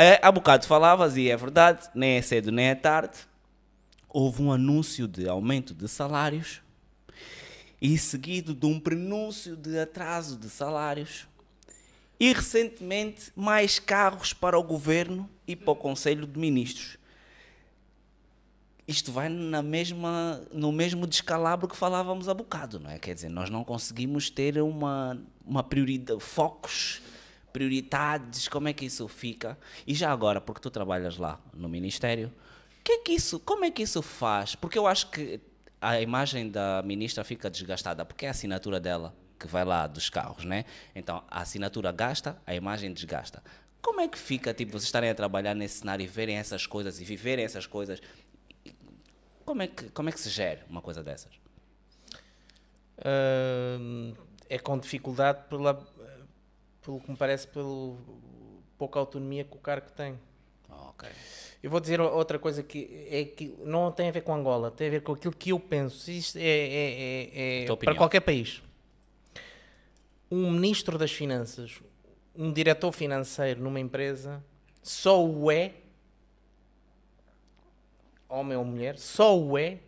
É, há bocado falavas, e é verdade, nem é cedo nem é tarde, houve um anúncio de aumento de salários e seguido de um prenúncio de atraso de salários. E recentemente, mais carros para o governo e para o Conselho de Ministros. Isto vai na mesma, no mesmo descalabro que falávamos há bocado, não é? Quer dizer, nós não conseguimos ter uma, uma prioridade, focos prioridades, como é que isso fica? E já agora, porque tu trabalhas lá no Ministério, que é que isso, como é que isso faz? Porque eu acho que a imagem da ministra fica desgastada, porque é a assinatura dela que vai lá dos carros, né? Então, a assinatura gasta, a imagem desgasta. Como é que fica, tipo, vocês estarem a trabalhar nesse cenário e verem essas coisas e viverem essas coisas? Como é que, como é que se gera uma coisa dessas? Uh, é com dificuldade pela, pelo que me parece, pelo pouca autonomia que o cargo tem. Ok. Eu vou dizer outra coisa que é que não tem a ver com Angola, tem a ver com aquilo que eu penso. Isto é, é, é, é para qualquer país. Um ministro das Finanças, um diretor financeiro numa empresa, só o é, homem ou mulher, só o é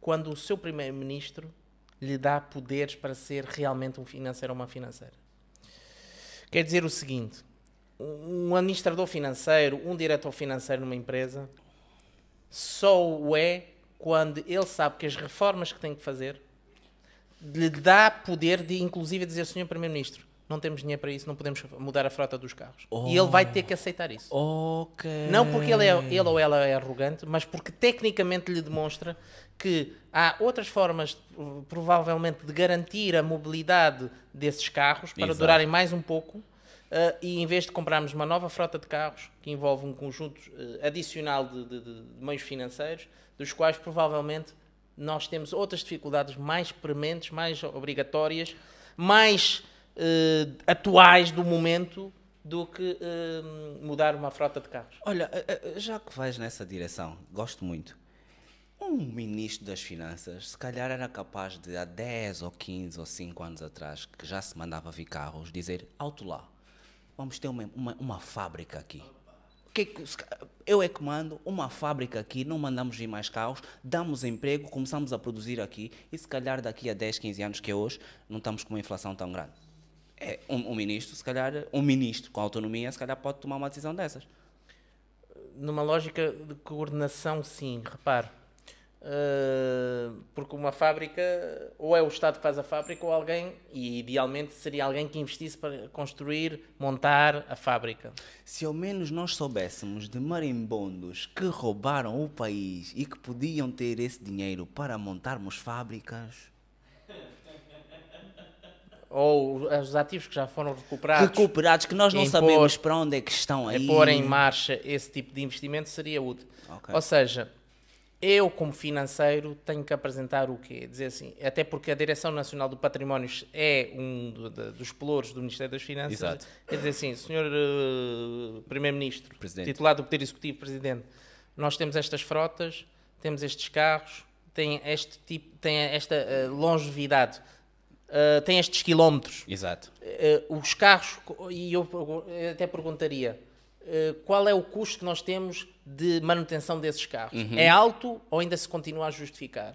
quando o seu primeiro-ministro lhe dá poderes para ser realmente um financeiro ou uma financeira. Quer dizer o seguinte: um administrador financeiro, um diretor financeiro numa empresa, só o é quando ele sabe que as reformas que tem que fazer lhe dá poder de, inclusive, dizer, Senhor Primeiro-Ministro, não temos dinheiro para isso, não podemos mudar a frota dos carros. Oh. E ele vai ter que oh. aceitar isso. Ok. Não porque ele, é, ele ou ela é arrogante, mas porque tecnicamente lhe demonstra que há outras formas, provavelmente, de garantir a mobilidade desses carros para Exato. durarem mais um pouco. Uh, e em vez de comprarmos uma nova frota de carros, que envolve um conjunto uh, adicional de, de, de meios financeiros, dos quais provavelmente nós temos outras dificuldades mais prementes, mais obrigatórias, mais uh, atuais do momento do que uh, mudar uma frota de carros. Olha, eh, já que vais nessa direção, gosto muito. Um ministro das Finanças, se calhar era capaz de há 10 ou 15 ou 5 anos atrás, que já se mandava vir carros, dizer: alto lá, vamos ter uma, uma, uma fábrica aqui. Que, eu é que mando uma fábrica aqui, não mandamos vir mais carros, damos emprego, começamos a produzir aqui e se calhar daqui a 10, 15 anos que é hoje, não estamos com uma inflação tão grande. É, um, um, ministro, se calhar, um ministro com autonomia, se calhar pode tomar uma decisão dessas. Numa lógica de coordenação, sim, repare. Uh, porque uma fábrica, ou é o Estado que faz a fábrica, ou alguém, e idealmente seria alguém que investisse para construir, montar a fábrica. Se ao menos nós soubéssemos de marimbondos que roubaram o país e que podiam ter esse dinheiro para montarmos fábricas ou os ativos que já foram recuperados, recuperados que nós não sabemos pôr, para onde é que estão aí. É pôr em marcha esse tipo de investimento seria útil. Okay. Ou seja, eu como financeiro tenho que apresentar o quê? Dizer assim, até porque a Direção Nacional do Património é um do, do, dos pelouros do Ministério das Finanças. Exato. É dizer assim, senhor uh, Primeiro-Ministro, titular do Poder Executivo, Presidente, nós temos estas frotas, temos estes carros, tem este tipo, tem esta uh, longevidade eh, tem estes quilómetros. Exato. Uh, os carros, e eu, eu até perguntaria, uh, qual é o custo que nós temos de manutenção desses carros? Uhum. É alto ou ainda se continua a justificar?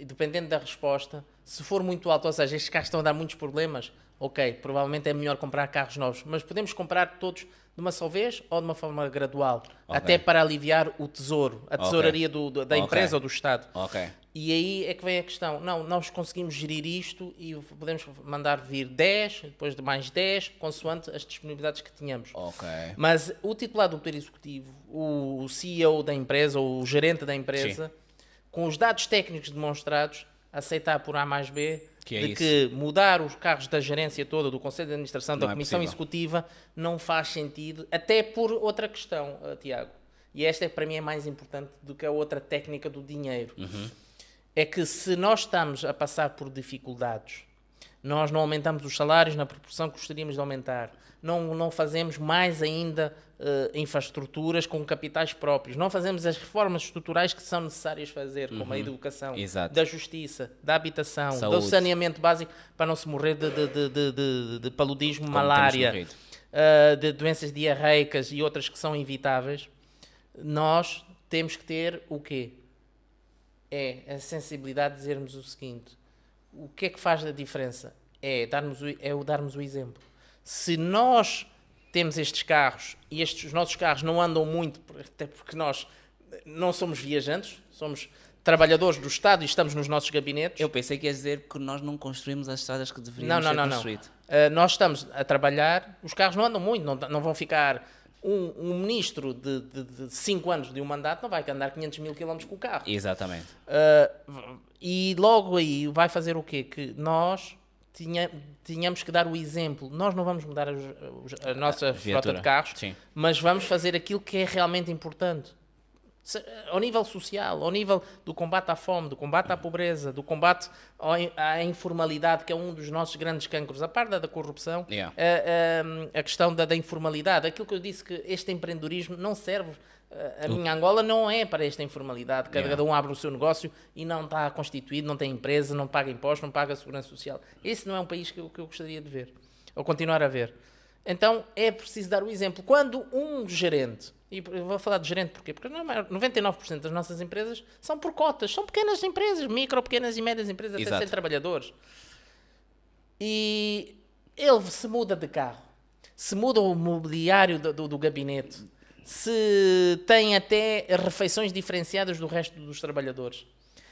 Dependendo da resposta, se for muito alto, ou seja, estes carros estão a dar muitos problemas, ok, provavelmente é melhor comprar carros novos, mas podemos comprar todos de uma só vez ou de uma forma gradual, okay. até para aliviar o tesouro, a tesouraria okay. do, da empresa okay. ou do Estado. E aí é que vem a questão, não, nós conseguimos gerir isto e podemos mandar vir 10, depois de mais 10, consoante as disponibilidades que tínhamos. Mas o titular do Poder Executivo, o CEO da empresa, ou o gerente da empresa, Sim. com os dados técnicos demonstrados, aceitar por A mais B que é de isso. que mudar os carros da gerência toda, do Conselho de Administração, da não é Comissão é Executiva, não faz sentido, até por outra questão, eh, Tiago. E esta, é, para mim, é mais importante do que a outra técnica do dinheiro. Uhum. É que se nós estamos a passar por dificuldades nós não aumentamos os salários na proporção que gostaríamos de aumentar. Não, não fazemos mais ainda uh, infraestruturas com capitais próprios. Não fazemos as reformas estruturais que são necessárias fazer, como uhum. a educação, Exato. da justiça, da habitação, Saúde. do saneamento básico, para não se morrer de, de, de, de paludismo, como malária, uh, de doenças diarreicas e outras que são evitáveis. Nós temos que ter o quê? É a sensibilidade de dizermos o seguinte o que é que faz a diferença? É, darmos o, é o darmos o exemplo. Se nós temos estes carros e estes, os nossos carros não andam muito, até porque nós não somos viajantes, somos trabalhadores do Estado e estamos nos nossos gabinetes. Eu pensei que ia dizer que nós não construímos as estradas que deveríamos não, não, não, Não. Uh, nós estamos a trabalhar, os carros não andam muito, não, não vão ficar um, um ministro de 5 anos de um mandato não vai andar 500 mil quilómetros com o carro. Exatamente. Uh, e logo aí vai fazer o quê? Que nós tinha, tínhamos que dar o exemplo. Nós não vamos mudar a, a nossa a frota de carros, Sim. mas vamos fazer aquilo que é realmente importante. Eh, ao nível social, ao nível do combate à fome, do combate à pobreza, do combate à informalidade, que é um dos nossos grandes cancros, a par da, da corrupção, yeah. a, eh, a, eh, a, questão da, da, informalidade. Aquilo que eu disse que este empreendedorismo não serve. A uhum. minha Angola não é para esta informalidade. Cada, yeah. um abre o seu negócio e não está constituído, não tem empresa, não paga impostos, não paga segurança social. Esse não é um país que eu, que eu gostaria de ver, ou continuar a ver. Então é preciso dar o exemplo. Quando um gerente, e vou falar de gerente porquê? Porque 99% é das nossas empresas são por cotas, são pequenas empresas, micro, pequenas e médias empresas, Exato. até sem trabalhadores. E ele se muda de carro, se muda o mobiliário do, do, do gabinete, se tem até refeições diferenciadas do resto dos trabalhadores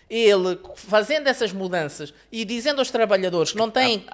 ele fazendo essas mudanças e dizendo aos trabalhadores que não têm,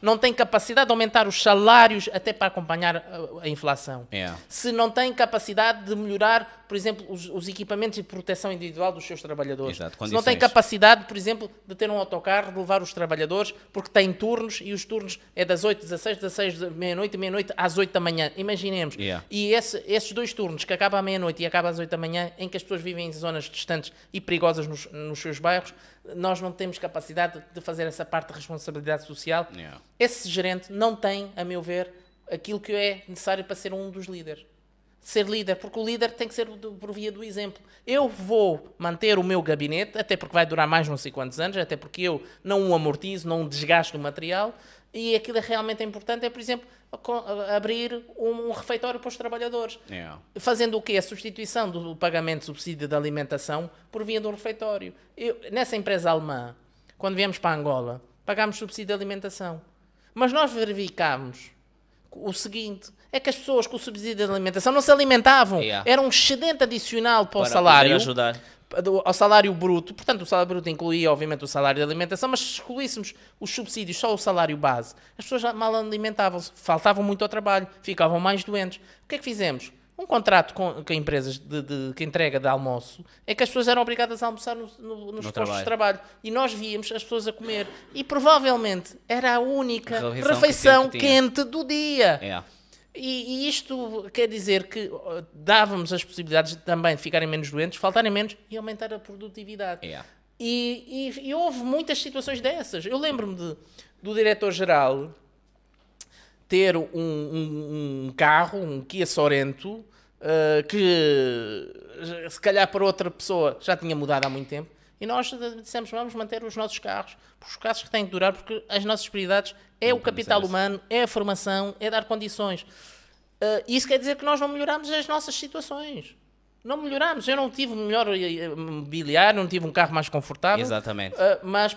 não têm capacidade de aumentar os salários até para acompanhar a, a inflação, yeah. É. se não têm capacidade de melhorar, por exemplo, os, os, equipamentos de proteção individual dos seus trabalhadores, Exato, se não têm capacidade, por exemplo, de ter um autocarro, de levar os trabalhadores, porque têm turnos e os turnos é das 8, 16, 16, meia-noite, meia-noite às 8 da manhã, imaginemos. Yeah. E esse, esses dois turnos que acabam à meia-noite e acabam às 8 da manhã, em que as pessoas vivem em zonas distantes e perigosas nos, nos seus bairros, nós não temos capacidade de fazer essa parte de responsabilidade social. Yeah. Esse gerente não tem, a meu ver, aquilo que é necessário para ser um dos líderes. Ser líder, porque o líder tem que ser do, por via do exemplo. Eu vou manter o meu gabinete, até porque vai durar mais não sei quantos anos, até porque eu não o amortizo, não o desgasto do material, e aquilo que é realmente é importante é, por exemplo, eh, abrir um, um refeitório para os trabalhadores. Yeah. Fazendo o quê? A substituição do pagamento de subsídio de alimentação por via de um refeitório. Eu, nessa empresa alemã, quando viemos para Angola, pagámos subsídio de alimentação. Mas nós verificámos o seguinte, é que as pessoas com o subsídio de alimentação não se alimentavam. Yeah. Era um excedente adicional para, para o salário. Ajudar ao salário bruto, portanto o salário bruto incluía obviamente o salário de alimentação, mas se excluíssemos os subsídios, só o salário base, as pessoas mal alimentavam-se, faltavam muito ao trabalho, ficavam mais doentes. O que é que fizemos? Um contrato com, com empresas de, de, que entrega de almoço é que as pessoas eram obrigadas a almoçar no, no, nos no postos trabalho. de trabalho e nós víamos as pessoas a comer e provavelmente era a única refeição, refeição que quente do dia. É. E, e, isto quer dizer que dávamos as possibilidades de também de ficarem menos doentes, faltarem menos e aumentar a produtividade. É. E, e, e, houve muitas situações dessas. Eu lembro-me de, do diretor-geral ter um, um, um, carro, um Kia Sorento, uh, que se calhar para outra pessoa já tinha mudado há muito tempo, e nós dissemos, vamos manter os nossos carros, os carros que têm que durar, porque as nossas prioridades é não o capital humano, é a formação, é dar condições. Uh, isso quer dizer que nós não melhoramos as nossas situações. Não melhoramos. Eu não tive melhor eh, eh, mobiliário, não tive um carro mais confortável. Exatamente. Uh, mas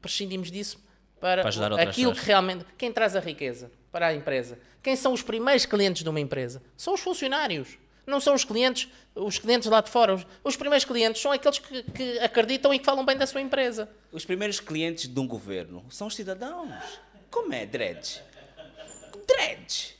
prescindimos disso para, para ajudar aquilo pessoas. que realmente. Quem traz a riqueza para a empresa? Quem são os primeiros clientes de uma empresa? São os funcionários. Não são os clientes, os clientes lá de fora. Os, os primeiros clientes são aqueles que, que, acreditam e que falam bem da sua empresa. Os primeiros clientes de um governo são os cidadãos. Como é, Dredd? Dredd!